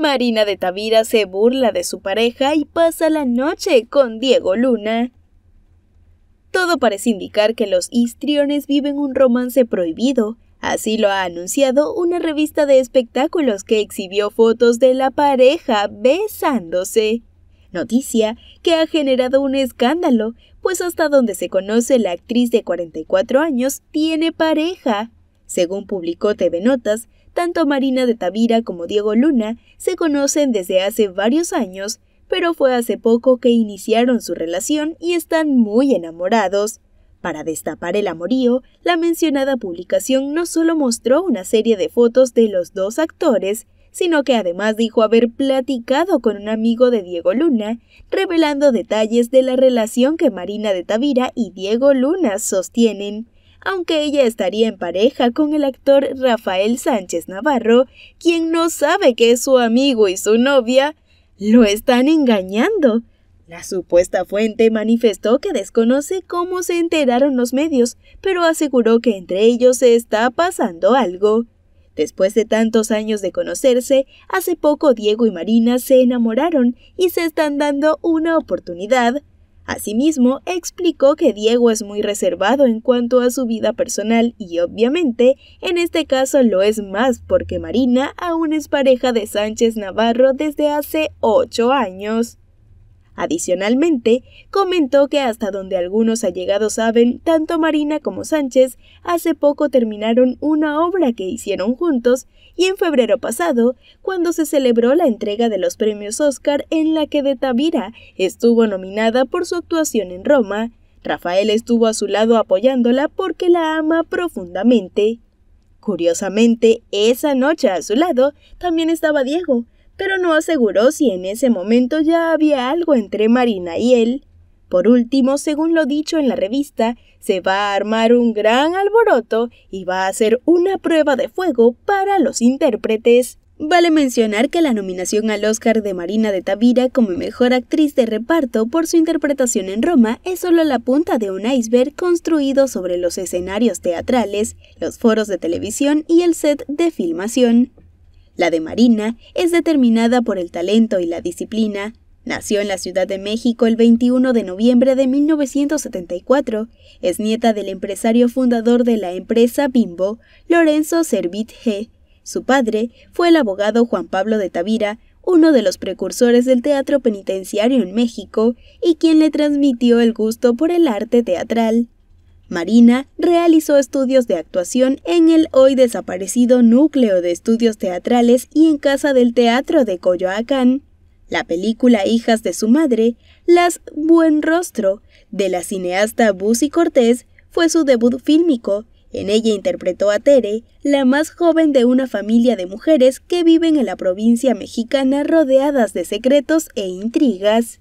Marina de Tavira se burla de su pareja y pasa la noche con Diego Luna. Todo parece indicar que los histriones viven un romance prohibido, así lo ha anunciado una revista de espectáculos que exhibió fotos de la pareja besándose. Noticia que ha generado un escándalo, pues hasta donde se conoce la actriz de 44 años tiene pareja, según publicó TV Notas, tanto Marina de Tavira como Diego Luna se conocen desde hace varios años, pero fue hace poco que iniciaron su relación y están muy enamorados. Para destapar el amorío, la mencionada publicación no solo mostró una serie de fotos de los dos actores, sino que además dijo haber platicado con un amigo de Diego Luna, revelando detalles de la relación que Marina de Tavira y Diego Luna sostienen aunque ella estaría en pareja con el actor Rafael Sánchez Navarro, quien no sabe que es su amigo y su novia lo están engañando. La supuesta fuente manifestó que desconoce cómo se enteraron los medios, pero aseguró que entre ellos se está pasando algo. Después de tantos años de conocerse, hace poco Diego y Marina se enamoraron y se están dando una oportunidad Asimismo, explicó que Diego es muy reservado en cuanto a su vida personal y obviamente en este caso lo es más porque Marina aún es pareja de Sánchez Navarro desde hace ocho años. Adicionalmente, comentó que hasta donde algunos allegados saben, tanto Marina como Sánchez hace poco terminaron una obra que hicieron juntos y en febrero pasado, cuando se celebró la entrega de los premios Oscar en la que de Tavira estuvo nominada por su actuación en Roma, Rafael estuvo a su lado apoyándola porque la ama profundamente. Curiosamente, esa noche a su lado también estaba Diego, pero no aseguró si en ese momento ya había algo entre Marina y él. Por último, según lo dicho en la revista, se va a armar un gran alboroto y va a ser una prueba de fuego para los intérpretes. Vale mencionar que la nominación al Oscar de Marina de Tavira como mejor actriz de reparto por su interpretación en Roma es solo la punta de un iceberg construido sobre los escenarios teatrales, los foros de televisión y el set de filmación. La de Marina es determinada por el talento y la disciplina. Nació en la Ciudad de México el 21 de noviembre de 1974. Es nieta del empresario fundador de la empresa Bimbo, Lorenzo Servit G. Su padre fue el abogado Juan Pablo de Tavira, uno de los precursores del teatro penitenciario en México y quien le transmitió el gusto por el arte teatral. Marina realizó estudios de actuación en el hoy desaparecido Núcleo de Estudios Teatrales y en Casa del Teatro de Coyoacán. La película Hijas de su Madre, Las Buen Rostro, de la cineasta Busi Cortés, fue su debut fílmico. En ella interpretó a Tere, la más joven de una familia de mujeres que viven en la provincia mexicana rodeadas de secretos e intrigas.